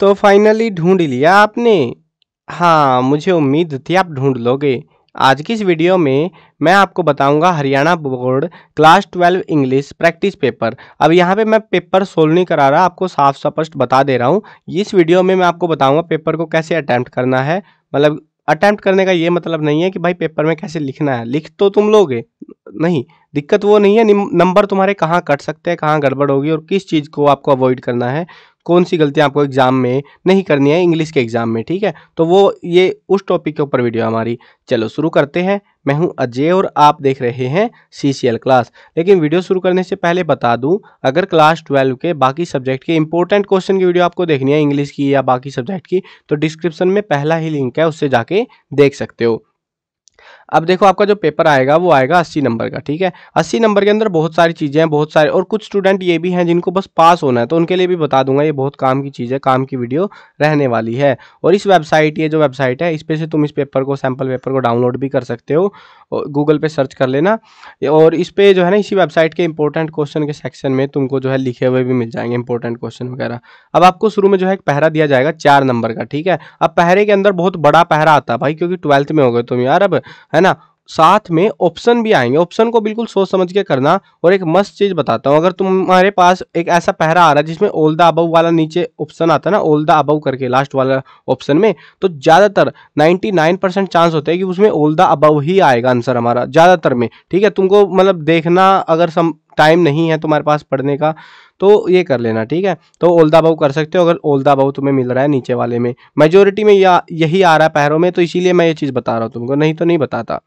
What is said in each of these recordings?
तो फाइनली ढूंढ लिया आपने हाँ मुझे उम्मीद थी आप ढूंढ लोगे आज की इस वीडियो में मैं आपको बताऊंगा Haryana board class twelve English practice paper अब यहाँ पे मैं पेपर सोल्व नहीं करा रहा आपको साफ स्पष्ट बता दे रहा हूँ इस वीडियो में मैं आपको बताऊंगा पेपर को कैसे अटैम्प्ट करना है मतलब अटैम्प्ट करने का ये मतलब नहीं है कि भाई पेपर में कैसे लिखना है लिख तो तुम लोगे नहीं दिक्कत वो नहीं है नंबर तुम्हारे कहाँ कट सकते हैं कहाँ गड़बड़ होगी और किस चीज़ को आपको अवॉइड करना है कौन सी गलतियाँ आपको एग्ज़ाम में नहीं करनी है इंग्लिश के एग्ज़ाम में ठीक है तो वो ये उस टॉपिक के ऊपर वीडियो हमारी चलो शुरू करते हैं मैं हूं अजय और आप देख रहे हैं सी सी एल क्लास लेकिन वीडियो शुरू करने से पहले बता दूं अगर क्लास ट्वेल्व के बाकी सब्जेक्ट के इंपॉर्टेंट क्वेश्चन की वीडियो आपको देखनी है इंग्लिश की या बाकी सब्जेक्ट की तो डिस्क्रिप्शन में पहला ही लिंक है उससे जाके देख सकते हो अब देखो आपका जो पेपर आएगा वो आएगा अस्सी नंबर का ठीक है अस्सी नंबर के अंदर बहुत सारी चीज़ें हैं बहुत सारे और कुछ स्टूडेंट ये भी हैं जिनको बस पास होना है तो उनके लिए भी बता दूंगा ये बहुत काम की चीज़ है काम की वीडियो रहने वाली है और इस वेबसाइट ये जो वेबसाइट है इस पर से तुम इस पेपर को सैम्पल पेपर को डाउनलोड भी कर सकते हो गूगल पर सर्च कर लेना और इस पर जो है ना इसी वेबसाइट के इंपॉर्टेंट क्वेश्चन के सेक्शन में तुमको जो है लिखे हुए भी मिल जाएंगे इंपॉर्टेंट क्वेश्चन वगैरह अब आपको शुरू में जो है एक पहरा दिया जाएगा चार नंबर का ठीक है अब पहरे के अंदर बहुत बड़ा पहरा आता है भाई क्योंकि ट्वेल्थ में हो गए तुम यार अब है है ना साथ में ऑप्शन भी आएंगे ऑप्शन को बिल्कुल सोच समझ के करना और एक मस्त चीज़ बताता हूँ अगर तुम्हारे पास एक ऐसा पहरा आ रहा है जिसमें ओल द अबव वाला नीचे ऑप्शन आता है ना ओल द अबव करके लास्ट वाला ऑप्शन में तो ज़्यादातर 99 परसेंट चांस होते हैं कि उसमें ओल द अबव ही आएगा आंसर हमारा ज़्यादातर में ठीक है तुमको मतलब देखना अगर सम टाइम नहीं है तुम्हारे पास पढ़ने का तो ये कर लेना ठीक है तो ओल्दा बहू कर सकते हो अगर ओल्दा बहु तुम्हें मिल रहा है नीचे वाले में मेजोरिटी में या यही आ रहा है पैरों में तो इसीलिए मैं ये चीज़ बता रहा हूँ तुमको नहीं तो नहीं बताता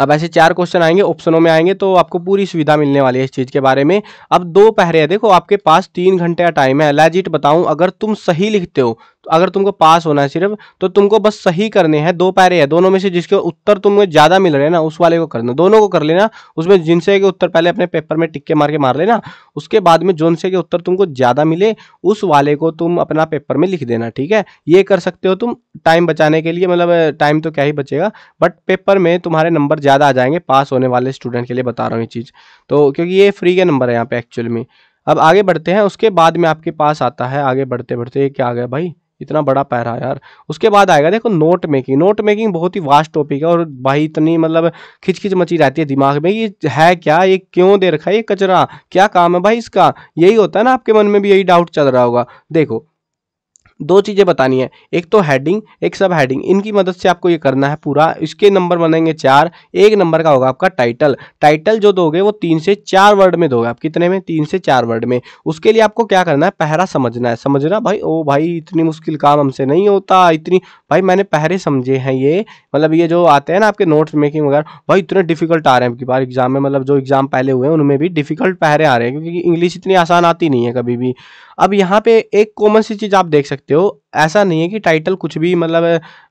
अब ऐसे चार क्वेश्चन आएंगे ऑप्शनों में आएंगे तो आपको पूरी सुविधा मिलने वाली है इस चीज़ के बारे में अब दो पहरे हैं देखो आपके पास तीन घंटे का टाइम है लैजिट बताऊं अगर तुम सही लिखते हो अगर तुमको पास होना है सिर्फ तो तुमको बस सही करने हैं दो पैरे हैं दोनों में से जिसके उत्तर तुमको ज़्यादा मिल रहे हैं ना उस वाले को करना दोनों को कर लेना उसमें जिनसे के उत्तर पहले अपने पेपर में टिक्के मार के मार लेना उसके बाद में जोन से के उत्तर तुमको ज़्यादा मिले उस वाले को तुम अपना पेपर में लिख देना ठीक है ये कर सकते हो तुम टाइम बचाने के लिए मतलब टाइम तो क्या ही बचेगा बट पेपर में तुम्हारे नंबर ज़्यादा आ जाएंगे पास होने वाले स्टूडेंट के लिए बता रहा हूँ ये चीज़ तो क्योंकि ये फ्री के नंबर है यहाँ पे एक्चुअल में अब आगे बढ़ते हैं उसके बाद में आपके पास आता है आगे बढ़ते बढ़ते क्या आ गया भाई इतना बड़ा पैरा यार उसके बाद आएगा देखो नोट मेकिंग नोट मेकिंग बहुत ही वास्ट टॉपिक है और भाई इतनी मतलब खिचखिच मची रहती है दिमाग में ये है क्या ये क्यों दे रखा है ये कचरा क्या काम है भाई इसका यही होता है ना आपके मन में भी यही डाउट चल रहा होगा देखो दो चीज़ें बतानी है एक तो हेडिंग एक सब हेडिंग इनकी मदद से आपको ये करना है पूरा इसके नंबर बनेंगे चार एक नंबर का होगा आपका टाइटल टाइटल जो दोगे वो तीन से चार वर्ड में दोगे आप कितने में तीन से चार वर्ड में उसके लिए आपको क्या करना है पहरा समझना है समझना भाई ओ भाई इतनी मुश्किल काम हमसे नहीं होता इतनी भाई मैंने पहरे समझे हैं ये मतलब ये जो आते हैं ना आपके नोट्स मेकिंग वगैरह भाई इतने डिफिकल्ट आ रहे हैं आपकी बार एग्जाम में मतलब जो एग्जाम पहले हुए हैं उनमें भी डिफिकल्ट पहरे आ रहे हैं क्योंकि इंग्लिश इतनी आसान आती नहीं है कभी भी अब यहाँ पे एक कॉमन सी चीज़ आप देख सकते हो ऐसा नहीं है कि टाइटल कुछ भी मतलब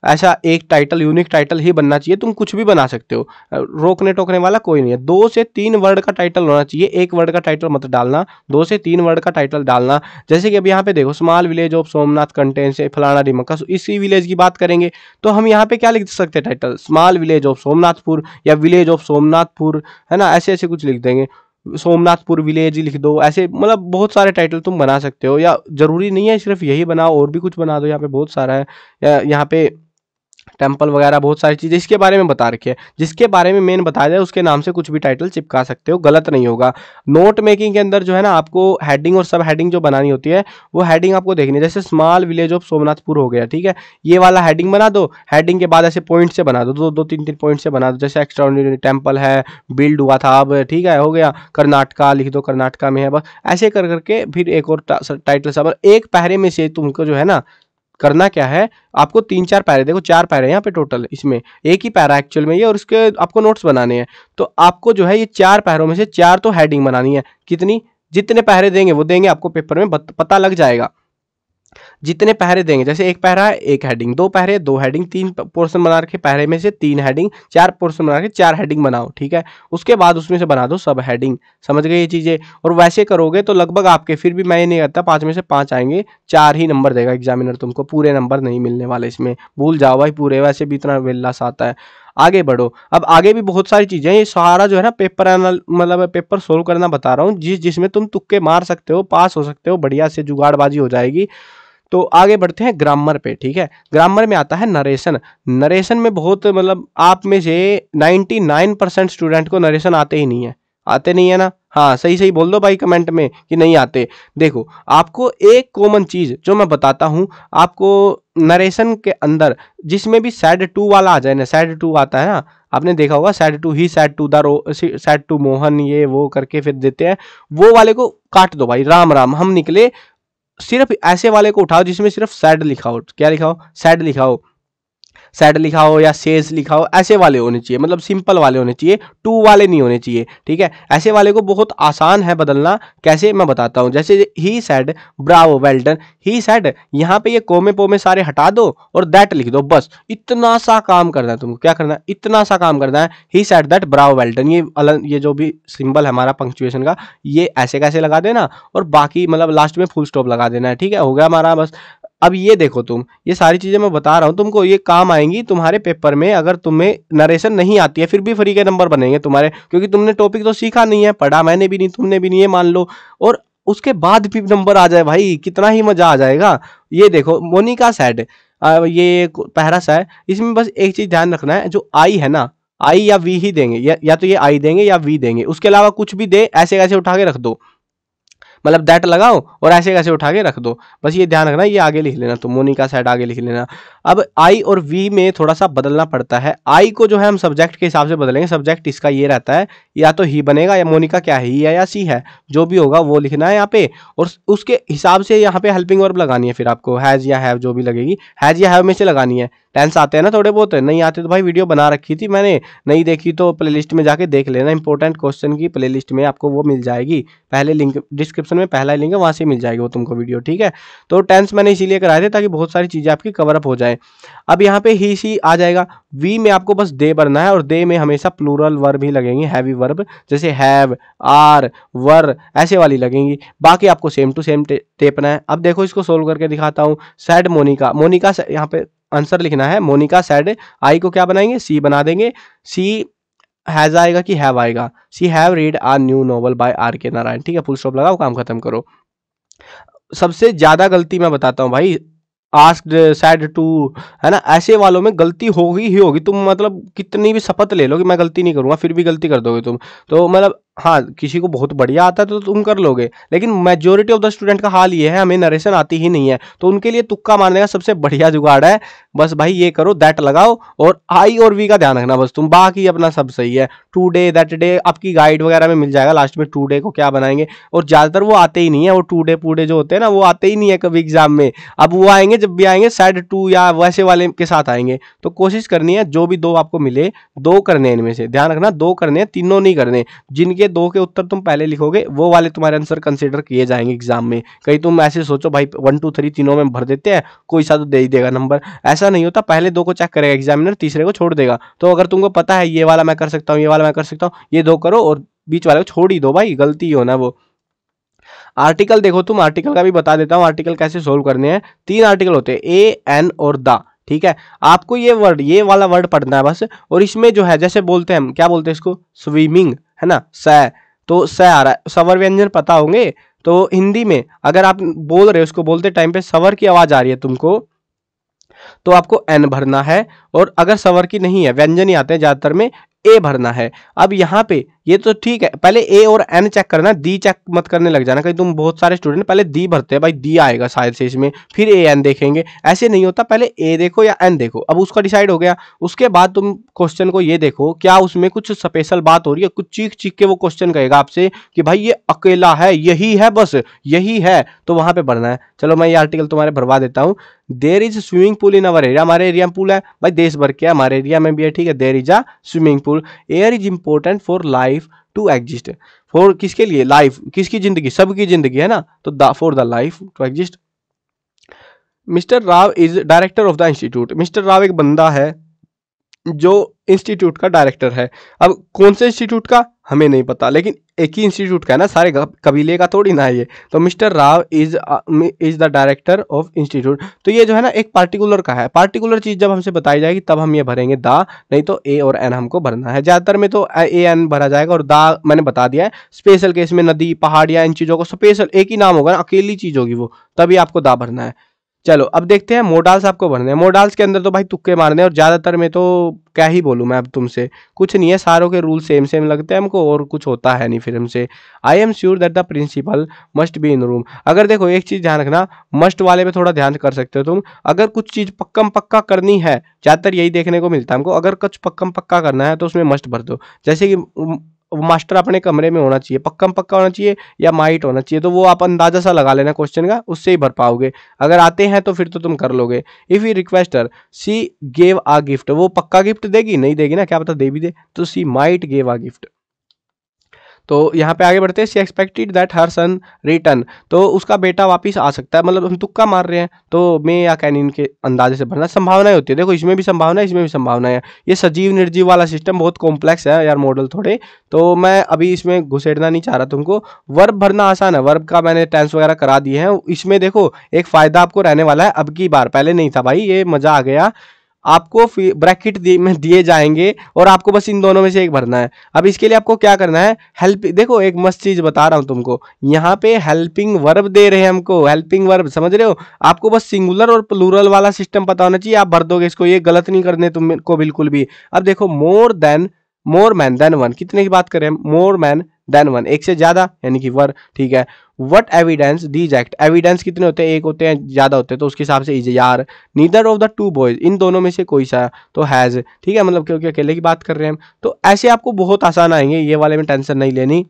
ऐसा एक टाइटल यूनिक टाइटल ही बनना चाहिए तुम कुछ भी बना सकते हो रोकने टोकने वाला कोई नहीं है दो से तीन वर्ड का टाइटल होना चाहिए एक वर्ड का टाइटल मत डालना दो से तीन वर्ड का टाइटल डालना जैसे कि अब यहाँ पे देखो small village of Somnath content से फलाना डिमक्का इसी विलेज की बात करेंगे तो हम यहाँ पे क्या लिख सकते हैं title small village of Somnathpur या विलेज ऑफ सोमनाथपुर है ना ऐसे ऐसे कुछ लिख देंगे सोमनाथपुर विलेज लिख दो ऐसे मतलब बहुत सारे टाइटल तुम बना सकते हो या ज़रूरी नहीं है सिर्फ यही बनाओ और भी कुछ बना दो यहाँ पे बहुत सारा है या यहाँ पे टेम्पल वगैरह बहुत सारी चीज़ें इसके बारे में बता रखी है जिसके बारे में मेन बताया जाए उसके नाम से कुछ भी टाइटल चिपका सकते हो गलत नहीं होगा नोट मेकिंग के अंदर जो है ना आपको हेडिंग और सब हेडिंग जो बनानी होती है वो हेडिंग आपको देखनी है जैसे स्मॉल विलेज ऑफ सोमनाथपुर हो गया ठीक है ये वाला हेडिंग बना दो हेडिंग के बाद ऐसे पॉइंट से बना दो दो, दो तीन तीन पॉइंट से बना दो जैसे एक्स्ट्रा टेम्पल है बिल्ड हुआ था अब ठीक है हो गया कर्नाटका लिख दो कर्नाटका में है बस ऐसे कर करके फिर एक और टाइटल सब एक पहरे में से तुमको जो है ना करना क्या है आपको तीन चार पैरे देखो चार पैरे यहाँ पे टोटल इसमें एक ही पैरा एक्चुअल में ये और उसके आपको नोट्स बनाने हैं तो आपको जो है ये चार पैरों में से चार तो हेडिंग बनानी है कितनी जितने पैरे देंगे वो देंगे आपको पेपर में पता लग जाएगा जितने पहरे देंगे जैसे एक पहरा है एक हेडिंग दो पहरे दो हेडिंग तीन पोर्शन बना रखे पहरे में से तीन हेडिंग चार पोर्शन बना के चार हेडिंग बनाओ ठीक है उसके बाद उसमें से बना दो सब हेडिंग समझ गए ये चीज़ें और वैसे करोगे तो लगभग आपके फिर भी मैं ये नहीं करता पाँच में से पाँच आएंगे चार ही नंबर देगा एग्जामिनर तुमको पूरे नंबर नहीं मिलने वाले इसमें भूल जाओ भाई पूरे वैसे भी इतना वेल्लास आता है आगे बढ़ो अब आगे भी बहुत सारी चीज़ें ये सारा जो है ना पेपर मतलब पेपर सोल्व करना बता रहा हूँ जिस जिसमें तुम तुक्के मार सकते हो पास हो सकते हो बढ़िया से जुगाड़बाजी हो जाएगी तो आगे बढ़ते हैं ग्रामर पे ठीक है ग्रामर में आता है नरेशन नरेशन में बहुत मतलब आप में से 99 परसेंट स्टूडेंट को नरेशन आते ही नहीं है आते नहीं है ना हाँ सही सही बोल दो भाई कमेंट में कि नहीं आते देखो आपको एक कॉमन चीज़ जो मैं बताता हूँ आपको नरेशन के अंदर जिसमें भी सैड टू वाला आ जाए ना सैड टू आता है ना आपने देखा होगा said to he said to दर सैड टू मोहन ये वो करके फिर देते हैं वो वाले को काट दो भाई राम राम हम निकले सिर्फ ऐसे वाले को उठाओ जिसमें सिर्फ सैड लिखा हो क्या लिखा हो सैड लिखा हो सेट लिखा हो या सेज लिखा हो ऐसे वाले होने चाहिए मतलब सिंपल वाले होने चाहिए टू वाले नहीं होने चाहिए ठीक है ऐसे वाले को बहुत आसान है बदलना कैसे मैं बताता हूँ जैसे ही said bravo well done he said यहाँ पे ये कोमे पोमे सारे हटा दो और दैट लिख दो बस इतना सा काम करना है तुमको क्या करना है इतना सा काम करना है he said that bravo well done ये अलग ये जो भी सिंपल है हमारा पंक्चुएशन का ये ऐसे कैसे लगा देना और बाकी मतलब लास्ट में फुल स्टॉप लगा देना है ठीक है हो गया हमारा बस अब ये देखो तुम ये सारी चीज़ें मैं बता रहा हूँ तुमको ये काम आएंगी तुम्हारे पेपर में अगर तुम्हें नरेशन नहीं आती है फिर भी फ्री के नंबर बनेंगे तुम्हारे क्योंकि तुमने टॉपिक तो सीखा नहीं है पढ़ा मैंने भी नहीं तुमने भी नहीं है मान लो और उसके बाद भी नंबर आ जाए भाई कितना ही मज़ा आ जाएगा ये देखो मोनिका सैड ये पहरा सा है इसमें बस एक चीज़ ध्यान रखना है जो आई है ना आई या वी ही देंगे या, या तो ये आई देंगे या वी देंगे उसके अलावा कुछ भी दे ऐसे ऐसे उठा के रख दो मतलब दैट लगाओ और ऐसे कैसे उठा के रख दो बस ये ध्यान रखना ये आगे लिख लेना तो मोनिका साइड आगे लिख लेना अब आई और वी में थोड़ा सा बदलना पड़ता है आई को जो है हम सब्जेक्ट के हिसाब से बदलेंगे सब्जेक्ट इसका ये रहता है या तो ही बनेगा या मोनिका क्या है ही है या सी है जो भी होगा वो लिखना है यहाँ पे और उसके हिसाब से यहाँ पे हेल्पिंग वर्ब लगानी है फिर आपको हैज़ या हैव जो भी लगेगी हैज़ या हैव में से लगानी है टेंस आते हैं ना थोड़े बहुत नहीं आते तो भाई वीडियो बना रखी थी मैंने नहीं देखी तो लिस्ट में जाके देख लेना इंपॉर्टेंट क्वेश्चन की प्लेलिस्ट में आपको वो मिल जाएगी पहले लिंक डिस्क्रिप्शन में पहला लिंक है वहाँ से मिल जाएगी वो तुमको वीडियो ठीक है तो टेंस मैंने इसीलिए कराए थे ताकि बहुत सारी चीज़ें आपकी कवरअप हो जाए है अब यहाँ पे ही सी आ जाएगा वी में आपको बस दे भरना है और दे में हमेशा प्लूरल वर्ब ही लगेंगे हैवी वर्ब जैसे हैव आर वर ऐसे वाली लगेंगी बाकी आपको सेम टू सेम टेपना है अब देखो इसको सोल्व करके दिखाता हूँ सैड मोनिका मोनिका यहाँ पे आंसर लिखना है मोनिका सैड आई को क्या बनाएंगे सी बना देंगे सी हैज आएगा कि हैव आएगा she have read a new novel by R K Narayan ठीक है फुल स्टॉप लगाओ काम खत्म करो सबसे ज़्यादा गलती मैं बताता हूँ भाई आस्क सैड टू है ना ऐसे वालों में गलती होगी ही होगी तुम मतलब कितनी भी शपथ ले लो कि मैं गलती नहीं करूँगा फिर भी गलती कर दोगे तुम तो मतलब हाँ किसी को बहुत बढ़िया आता है तो तुम कर लोगे लेकिन मेजोरिटी ऑफ द स्टूडेंट का हाल ये है हमें नरेशन आती ही नहीं है तो उनके लिए तुक्का मारने का सबसे बढ़िया जुगाड़ है बस भाई ये करो दैट लगाओ और आई और वी का ध्यान रखना बस तुम बाकी अपना सब सही है टू डे दैट डे आपकी गाइड वगैरह में मिल जाएगा लास्ट में टू डे को क्या बनाएंगे और ज़्यादातर वो आते ही नहीं है वो टू डे पू डे जो होते हैं ना वो आते ही नहीं है कभी एग्जाम में अब वो आएंगे जब भी आएंगे सैड टू या वैसे वाले के साथ आएंगे तो कोशिश करनी है जो भी दो आपको मिले दो करने इनमें से ध्यान रखना दो करने तीनों नहीं करने जिनके दो के उत्तर तुम पहले लिखोगे वो वाले तुम्हारे आंसर कंसिडर किए जाएंगे एग्जाम में कहीं तुम ऐसे सोचो भाई वन टू थ्री तीनों में भर देते हैं कोई सा तो दे ही देगा नंबर ऐसा नहीं होता पहले दो को चेक करेगा एग्जामिनर तीसरे को छोड़ देगा तो अगर तुमको पता है ये वाला मैं कर सकता हूँ ये वाला मैं कर सकता हूँ ये दो करो और बीच वाले को छोड़ ही दो भाई गलती ही होना वो आर्टिकल देखो तुम आर्टिकल का भी बता देता हूँ आर्टिकल कैसे सोल्व करने हैं तीन आर्टिकल होते हैं ए एन और द ठीक है आपको ये वर्ड ये वाला वर्ड पढ़ना है बस और इसमें जो है जैसे बोलते हैं हम क्या बोलते हैं इसको स्विमिंग है ना स तो स आ रहा है सवर व्यंजन पता होंगे तो हिंदी में अगर आप बोल रहे हो उसको बोलते टाइम पे सवर की आवाज़ आ रही है तुमको तो आपको एन भरना है और अगर सवर की नहीं है व्यंजन ही आते हैं ज़्यादातर में ए भरना है अब यहाँ पे ये तो ठीक है पहले ए और एन चेक करना दी चेक मत करने लग जाना कहीं तुम बहुत सारे स्टूडेंट पहले दी भरते हैं भाई दी आएगा शायद से इसमें फिर ए एन देखेंगे ऐसे नहीं होता पहले ए देखो या एन देखो अब उसका डिसाइड हो गया उसके बाद तुम क्वेश्चन को ये देखो क्या उसमें कुछ स्पेशल बात हो रही है कुछ चीख चीख के वो क्वेश्चन कहेगा आपसे कि भाई ये अकेला है यही है बस यही है तो वहां पर भरना है चलो मैं ये आर्टिकल तुम्हारे भरवा देता हूँ there is swimming pool in our area हमारे एरिया में पूल है भाई देश भर के हमारे एरिया में भी है ठीक है there is a swimming pool air is important for life life to exist for किसके लिए लाइफ किसकी जिंदगी सबकी जिंदगी है ना तो for the life to exist mister Rao is director of the institute mister Rao एक बंदा है जो इंस्टीट्यूट का डायरेक्टर है अब कौन से इंस्टीट्यूट का हमें नहीं पता लेकिन एक ही इंस्टीट्यूट का है ना सारे कबीले का थोड़ी ना है ये तो mister Rao is is the director of institute तो ये जो है ना एक पार्टिकुलर का है पार्टिकुलर चीज़ जब हमसे बताई जाएगी तब हम ये भरेंगे दा नहीं तो ए और एन हमको भरना है ज़्यादातर में तो ए एन भरा जाएगा और दा मैंने बता दिया है स्पेशल केस में नदी पहाड़ या इन चीज़ों को स्पेशल एक ही नाम होगा ना अकेली चीज़ होगी वो तभी आपको दा भरना है चलो अब देखते हैं मोडाल्स आपको भरने हैं मोडाल्स के अंदर तो भाई तुक्के मारने हैं और ज़्यादातर में तो क्या ही बोलूँ मैं अब तुमसे कुछ नहीं है सारों के रूल सेम सेम लगते हैं हमको और कुछ होता है नहीं फिर हमसे I am sure that the principal must be in room अगर देखो एक चीज़ ध्यान रखना मस्ट वाले पे थोड़ा ध्यान कर सकते हो तुम अगर कुछ चीज़ पक्कम पक्का करनी है ज़्यादातर यही देखने को मिलता है हमको अगर कुछ पक्कम पक्का करना है तो उसमें मस्ट भर दो जैसे कि मास्टर अपने कमरे में होना चाहिए पक्का पक्का होना चाहिए या माइट होना चाहिए तो वो आप अंदाजा सा लगा लेना क्वेश्चन का उससे ही भर पाओगे अगर आते हैं तो फिर तो तुम कर लोगे if you request her she gave a gift वो पक्का गिफ्ट देगी नहीं देगी ना क्या पता दे भी दे तो she might gave a gift तो यहाँ पे आगे बढ़ते हैं she expected that her son return तो उसका बेटा वापस आ सकता है मतलब हम तुक्का मार रहे हैं तो मे या कैन इनके अंदाजे से भरना संभावनाएं होती है देखो इसमें भी संभावना है इसमें भी संभावना है ये सजीव निर्जीव वाला सिस्टम बहुत कॉम्प्लेक्स है यार मॉडल थोड़े तो मैं अभी इसमें घुसेड़ना नहीं चाह रहा तुमको वर्ब भरना आसान है वर्ब का मैंने टेंस वगैरह करा दिए हैं इसमें देखो एक फ़ायदा आपको रहने वाला है अब की बार पहले नहीं था भाई ये मज़ा आ गया आपको ब्रैकेट में दिए जाएंगे और आपको बस इन दोनों में से एक भरना है अब इसके लिए आपको क्या करना है हेल्प देखो एक मस्त चीज़ बता रहा हूं तुमको यहाँ पे हेल्पिंग वर्ब दे रहे हैं हमको हेल्पिंग वर्ब समझ रहे हो आपको बस सिंगुलर और प्लूरल वाला सिस्टम पता होना चाहिए आप भर दोगे इसको ये गलत नहीं करने तुमको बिल्कुल भी अब देखो more than more man than one कितने की बात करें मोर मैन देन वन एक से ज्यादा यानी कि वर ठीक है what evidence these act evidence कितने होते हैं एक होते हैं ज्यादा होते हैं तो उसके हिसाब से इज यार neither of the two boys इन दोनों में से कोई सा तो हैज़ ठीक है मतलब क्योंकि अकेले की बात कर रहे हैं हम तो ऐसे आपको बहुत आसान आएंगे ये वाले में टेंशन नहीं लेनी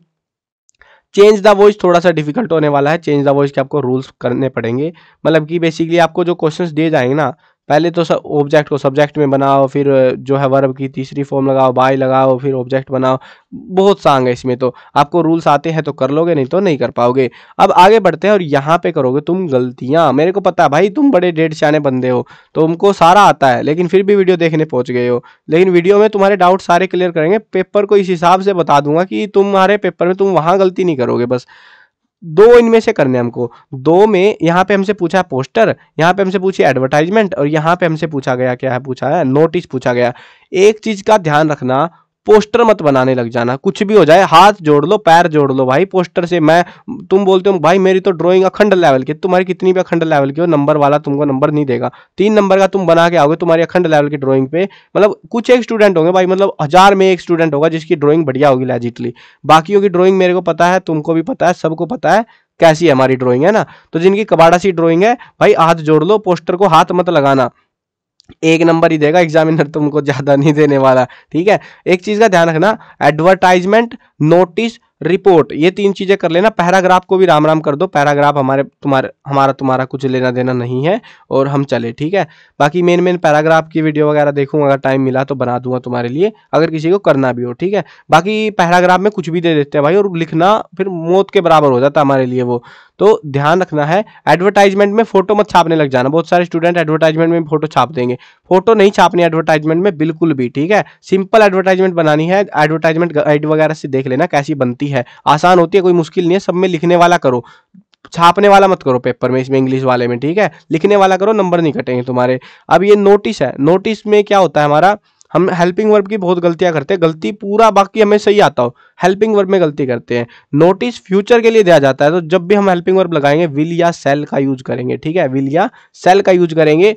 चेंज द वॉइस थोड़ा सा डिफिकल्ट होने वाला है चेंज द वॉइस के आपको रूल्स करने पड़ेंगे मतलब कि बेसिकली आपको जो क्वेश्चंस दिए जाएंगे ना पहले तो सब ऑब्जेक्ट को सब्जेक्ट में बनाओ फिर जो है वर्ब की तीसरी फॉर्म लगाओ बाय लगाओ फिर ऑब्जेक्ट बनाओ बहुत सांग है इसमें तो आपको रूल्स आते हैं तो कर लोगे नहीं तो नहीं कर पाओगे अब आगे बढ़ते हैं और यहाँ पे करोगे तुम गलतियाँ मेरे को पता है भाई तुम बड़े डेढ़ सियाने बंदे हो तुमको तो सारा आता है लेकिन फिर भी वीडियो देखने पहुँच गए हो लेकिन वीडियो में तुम्हारे डाउट सारे क्लियर करेंगे पेपर को इस हिसाब से बता दूंगा कि तुम्हारे पेपर में तुम वहाँ गलती नहीं करोगे बस दो इनमें से करने हमको दो में यहाँ पे हमसे पूछा पोस्टर यहाँ पे हमसे पूछी एडवर्टाइजमेंट और यहाँ पे हमसे पूछा गया क्या है पूछा है नोटिस पूछा गया एक चीज का ध्यान रखना पोस्टर मत बनाने लग जाना कुछ भी हो जाए हाथ जोड़ लो पैर जोड़ लो भाई पोस्टर से मैं तुम बोलते हो भाई मेरी तो ड्राइंग अखंड लेवल की तुम्हारी कितनी भी अखंड लेवल की हो नंबर वाला तुमको नंबर नहीं देगा तीन नंबर का तुम बना के आओगे तुम्हारी अखंड लेवल की ड्राइंग पे मतलब कुछ एक स्टूडेंट होंगे भाई मतलब हजार में एक स्टूडेंट होगा जिसकी ड्रॉइंग बढ़िया होगी लेजिटली बाकियों की ड्रॉइंग मेरे को पता है तुमको भी पता है सबको पता है कैसी है हमारी ड्रॉइंग है ना तो जिनकी कबाड़ा सी ड्रॉइंग है भाई हाथ जोड़ लो पोस्टर को हाथ मत लगाना एक नंबर ही देगा एग्जामिनर तुमको ज़्यादा नहीं देने वाला ठीक है एक चीज़ का ध्यान रखना एडवर्टाइजमेंट नोटिस रिपोर्ट ये तीन चीज़ें कर लेना पैराग्राफ को भी राम राम कर दो पैराग्राफ हमारे तुम्हारे हमारा तुम्हारा कुछ लेना देना नहीं है और हम चले ठीक है बाकी मेन मेन पैराग्राफ की वीडियो वगैरह देखूँ अगर टाइम मिला तो बना दूंगा तुम्हारे लिए अगर किसी को करना भी हो ठीक है बाकी पैराग्राफ में कुछ भी दे देते हैं भाई और लिखना फिर मौत के बराबर हो जाता हमारे लिए वो तो ध्यान रखना है एडवर्टाइजमेंट में फोटो मत छापने लग जाना बहुत सारे स्टूडेंट एडवर्टाइजमेंट में फोटो छाप देंगे फोटो नहीं छापनी एडवर्टाइजमेंट में बिल्कुल भी ठीक है सिंपल एडवर्टाइजमेंट बनानी है एडवर्टाइजमेंट गाइड वगैरह से देख लेना कैसी बनती है आसान होती है कोई मुश्किल नहीं है सब में लिखने वाला करो छापने वाला मत करो पेपर में इसमें इंग्लिश वाले में ठीक है लिखने वाला करो नंबर नहीं कटेंगे तुम्हारे अब ये नोटिस है नोटिस में क्या होता है हमारा हम हेल्पिंग वर्ब की बहुत गलतियां करते हैं गलती पूरा बाकी हमें सही आता हो हेल्पिंग वर्ब में गलती करते हैं नोटिस फ्यूचर के लिए दिया जाता है तो जब भी हम हेल्पिंग वर्ब लगाएंगे विल या सेल का यूज करेंगे ठीक है विल या सेल का यूज करेंगे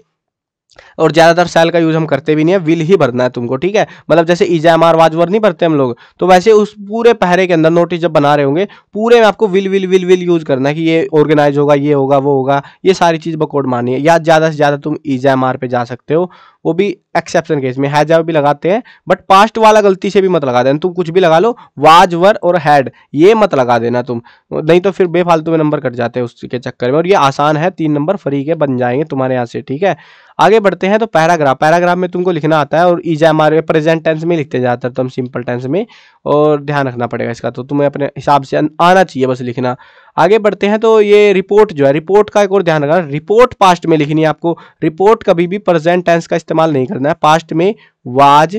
और ज़्यादातर सेल का यूज़ हम करते भी नहीं है विल ही भरना है तुमको ठीक है मतलब जैसे इजामार वाजवर नहीं भरते हम लोग तो वैसे उस पूरे पहरे के अंदर नोटिस जब बना रहे होंगे पूरे में आपको will will will will use करना है कि ये ऑर्गेनाइज होगा ये होगा वो होगा ये सारी चीज़ बकोड मानी है या ज़्यादा से ज़्यादा तुम इजामार पे जा सकते हो वो भी एक्सेप्शन केस में हैज भी लगाते हैं बट पास्ट वाला गलती से भी मत लगा देना तुम कुछ भी लगा लो वाज वर और हैड ये मत लगा देना तुम नहीं तो फिर बेफालतू में नंबर कट जाते हैं उसके चक्कर में और ये आसान है तीन नंबर फ्री के बन जाएंगे तुम्हारे यहाँ से ठीक है आगे बढ़ते हैं तो पैराग्राफ पैराग्राफ में तुमको लिखना आता है और ईजा हमारे प्रेजेंट टेंस में लिखते हैं ज़्यादातर तुम सिंपल टेंस में और ध्यान रखना पड़ेगा इसका तो तुम्हें अपने हिसाब से आना चाहिए बस लिखना आगे बढ़ते हैं तो ये रिपोर्ट जो है रिपोर्ट का एक और ध्यान रखना रिपोर्ट पास्ट में लिखनी है आपको रिपोर्ट कभी भी प्रेजेंट टेंस का इस्तेमाल नहीं करना है पास्ट में वाज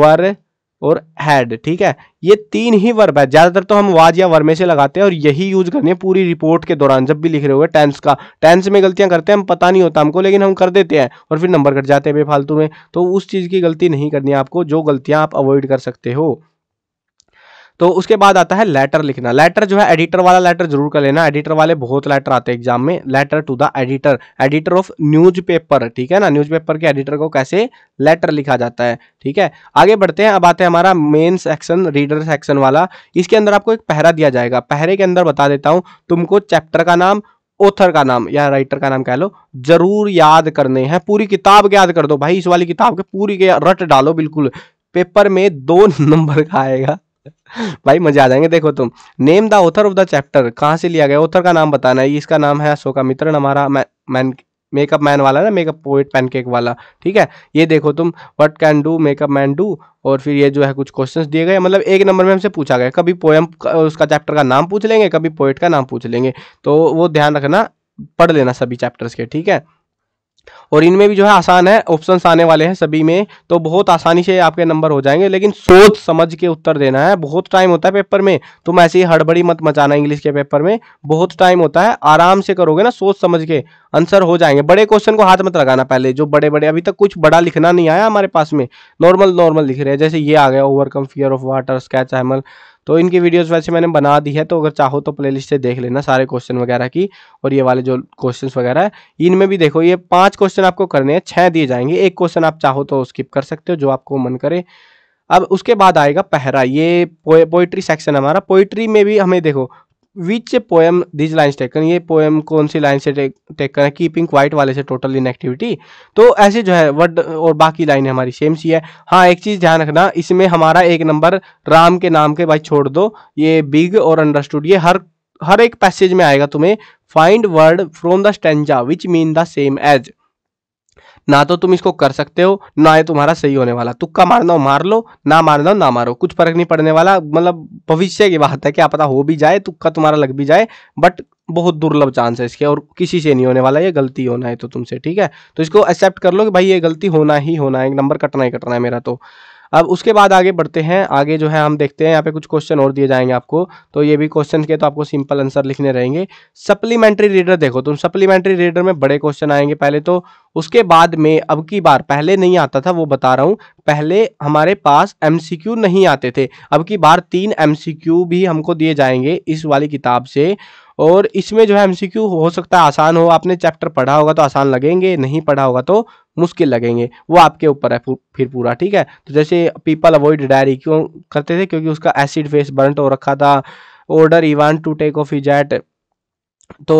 वर और हैड ठीक है ये तीन ही वर्ब है ज़्यादातर तो हम वाज या वर्मे से लगाते हैं और यही यूज करनी है पूरी रिपोर्ट के दौरान जब भी लिख रहे हुए टेंस का टेंस में गलतियां करते हैं हम पता नहीं होता हमको लेकिन हम कर देते हैं और फिर नंबर कट जाते हैं बेफालतू में तो उस चीज़ की गलती नहीं करनी है आपको जो गलतियां आप अवॉइड कर सकते हो तो उसके बाद आता है लेटर लिखना लेटर जो है एडिटर वाला लेटर जरूर कर लेना एडिटर वाले बहुत लेटर आते हैं एग्जाम में letter to the editor editor of newspaper ठीक है ना न्यूज़पेपर के एडिटर को कैसे लेटर लिखा जाता है ठीक है आगे बढ़ते हैं अब आते हैं हमारा मेन सेक्शन रीडर सेक्शन वाला इसके अंदर आपको एक पहरा दिया जाएगा पहरे के अंदर बता देता हूं तुमको चैप्टर का नाम ऑथर का नाम या राइटर का नाम कह लो जरूर याद करने हैं पूरी किताब याद कर दो भाई इस वाली किताब के पूरी के रट डालो बिल्कुल पेपर में दो नंबर का आएगा भाई मजा आ जाएंगे देखो तुम name the author of the chapter कहाँ से लिया गया ऑथर का नाम बताना है इसका नाम है अशोका मित्र हमारा मैन मेकअप मैन वाला ना मेकअप पोइट पैनकेक वाला ठीक है ये देखो तुम what can do makeup man do और फिर ये जो है कुछ क्वेश्चंस दिए गए मतलब एक नंबर में हमसे पूछा गया कभी पोएम उसका चैप्टर का नाम पूछ लेंगे कभी पोइट का नाम पूछ लेंगे तो वो ध्यान रखना पढ़ लेना सभी चैप्टर्स के ठीक है और इनमें भी जो है आसान है ऑप्शन आने वाले हैं सभी में तो बहुत आसानी से आपके नंबर हो जाएंगे लेकिन सोच समझ के उत्तर देना है बहुत टाइम होता है पेपर में तुम तो ऐसे ही हड़बड़ी मत मचाना इंग्लिश के पेपर में बहुत टाइम होता है आराम से करोगे ना सोच समझ के आंसर हो जाएंगे बड़े क्वेश्चन को हाथ मत लगाना पहले जो बड़े बड़े अभी तक कुछ बड़ा लिखना नहीं आया हमारे पास में नॉर्मल नॉर्मल लिख रहे हैं जैसे ये आ गया ओवरकम फियर ऑफ वाटर स्कैच एमल तो इनकी वीडियोस वैसे मैंने बना दी है तो अगर चाहो तो प्लेलिस्ट से देख लेना सारे क्वेश्चन वगैरह की और ये वाले जो क्वेश्चन वगैरह है इनमें भी देखो ये पाँच क्वेश्चन आपको करने हैं छः दिए जाएंगे एक क्वेश्चन आप चाहो तो स्किप कर सकते हो जो आपको मन करे अब उसके बाद आएगा पहरा ये पोइट्री सेक्शन हमारा पोइट्री में भी हमें देखो which poem these line taken ये पोएम कौन सी लाइन से टेकन है कीपिंग क्वाइट वाले से टोटल इन एक्टिविटी तो ऐसे जो है वर्ड और बाकी लाइन हमारी सेम सी है हाँ एक चीज़ ध्यान रखना इसमें हमारा एक नंबर राम के नाम के भाई छोड़ दो ये बिग और अंडरस्टूड ये हर हर एक पैसेज में आएगा तुम्हें find word from the stanza which mean the same as ना तो तुम इसको कर सकते हो ना ये तुम्हारा सही होने वाला तुक्का मारना हो मार लो ना मारना हो ना मारो कुछ फर्क नहीं पड़ने वाला मतलब भविष्य की बात है क्या पता हो भी जाए तुक्का तुम्हारा लग भी जाए बट बहुत दुर्लभ चांस है इसके और किसी से नहीं होने वाला ये गलती होना है तो तुमसे ठीक है तो इसको एक्सेप्ट कर लो कि भाई ये गलती होना ही होना है एक नंबर कटना ही कटना है मेरा तो अब उसके बाद आगे बढ़ते हैं आगे जो है हम देखते हैं यहाँ पे कुछ क्वेश्चन और दिए जाएंगे आपको तो ये भी क्वेश्चन के तो आपको सिंपल आंसर लिखने रहेंगे सप्लीमेंट्री रीडर देखो तुम सप्लीमेंट्री रीडर में बड़े क्वेश्चन आएंगे पहले तो उसके बाद में अब की बार पहले नहीं आता था वो बता रहा हूँ पहले हमारे पास एम नहीं आते थे अब की बार तीन एम भी हमको दिए जाएंगे इस वाली किताब से और इसमें जो है एम हो सकता है आसान हो आपने चैप्टर पढ़ा होगा तो आसान लगेंगे नहीं पढ़ा होगा तो मुश्किल लगेंगे वो आपके ऊपर है फिर पूरा ठीक है तो जैसे पीपल अवॉइड डायरी क्यों करते थे क्योंकि उसका एसिड फेस बर्न हो तो रखा था ऑर्डर इवान टू टेक ऑफ इजैट तो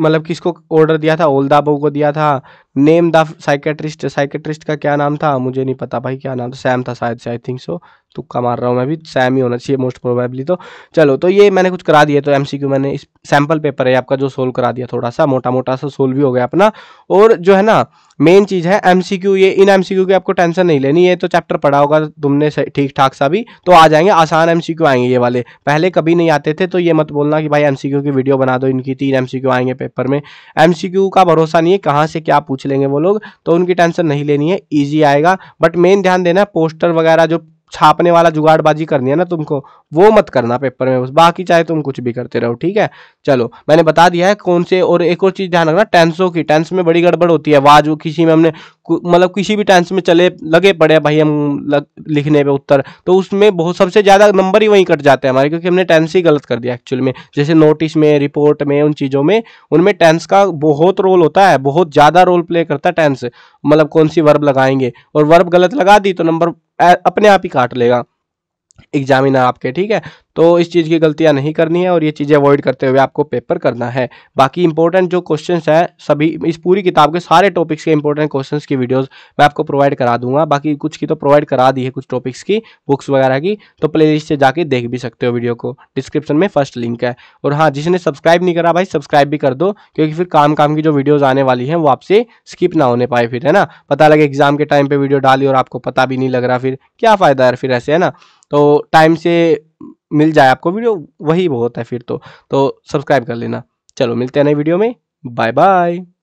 मतलब किसको ऑर्डर दिया था ओलदाबो को दिया था नेम द साइकेट्रिस्ट साइकेट्रिस्ट का क्या नाम था मुझे नहीं पता भाई क्या नाम था सैम था शायद से आई थिंक सो तुक्का मार रहा हूँ मैं भी सैम ही होना चाहिए मोस्ट प्रोबेबली तो चलो तो ये मैंने कुछ करा दिया तो एम मैंने इस सैम्पल पेपर है आपका जो सोल्व करा दिया थोड़ा सा मोटा मोटा सा सोल्व भी हो गया अपना और जो है ना मेन चीज़ है एम ये इन एम की आपको टेंशन नहीं लेनी ये तो चैप्टर पढ़ा होगा तुमने ठीक ठाक सा भी तो आ जाएंगे आसान एम आएंगे ये वाले पहले कभी नहीं आते थे तो ये मत बोलना कि भाई एम की वीडियो बना दो इनकी तीन एम आएंगे पेपर में एमसीक्यू का भरोसा नहीं है कहाँ से क्या पूछ लेंगे वो लोग तो उनकी टेंशन नहीं लेनी है ईजी आएगा बट मेन ध्यान देना पोस्टर वगैरह जो छापने वाला जुगाड़बाजी करनी है ना तुमको वो मत करना पेपर में बस बाकी चाहे तुम कुछ भी करते रहो ठीक है चलो मैंने बता दिया है कौन से और एक और चीज़ ध्यान रखना टेंसों की टेंस में बड़ी गड़बड़ होती है वाज किसी में हमने मतलब किसी भी टेंस में चले लगे पड़े भाई हम लग, लिखने पे उत्तर तो उसमें बहुत सबसे ज़्यादा नंबर ही वहीं कट जाते हैं हमारे क्योंकि हमने टेंस ही गलत कर दिया एक्चुअल में जैसे नोटिस में रिपोर्ट में उन चीज़ों में उनमें टेंस का बहुत रोल होता है बहुत ज़्यादा रोल प्ले करता है टेंस मतलब कौन सी वर्ब लगाएंगे और वर्ब गलत लगा दी तो नंबर अपने आप ही काट लेगा एग्जामिनर आपके ठीक है तो इस चीज़ की गलतियाँ नहीं करनी है और ये चीज़ें अवॉइड करते हुए आपको पेपर करना है बाकी इंपॉर्टेंट जो क्वेश्चंस हैं सभी इस पूरी किताब के सारे टॉपिक्स के इंपॉर्टेंट क्वेश्चंस की वीडियोस मैं आपको प्रोवाइड करा दूंगा बाकी कुछ की तो प्रोवाइड करा दी है कुछ टॉपिक्स की बुक्स वगैरह की तो प्ले से जाके देख भी सकते हो वीडियो को डिस्क्रिप्शन में फर्स्ट लिंक है और हाँ जिसने सब्सक्राइब नहीं करा भाई सब्सक्राइब भी कर दो क्योंकि फिर काम काम की जो वीडियोज़ आने वाली हैं वो आपसे स्किप ना होने पाए फिर है ना पता लगे एग्जाम के टाइम पर वीडियो डाली और आपको पता भी नहीं लग रहा फिर क्या फ़ायदा है फिर ऐसे है ना तो टाइम से मिल जाए आपको वीडियो वही बहुत है फिर तो तो सब्सक्राइब कर लेना चलो मिलते हैं नए वीडियो में बाय बाय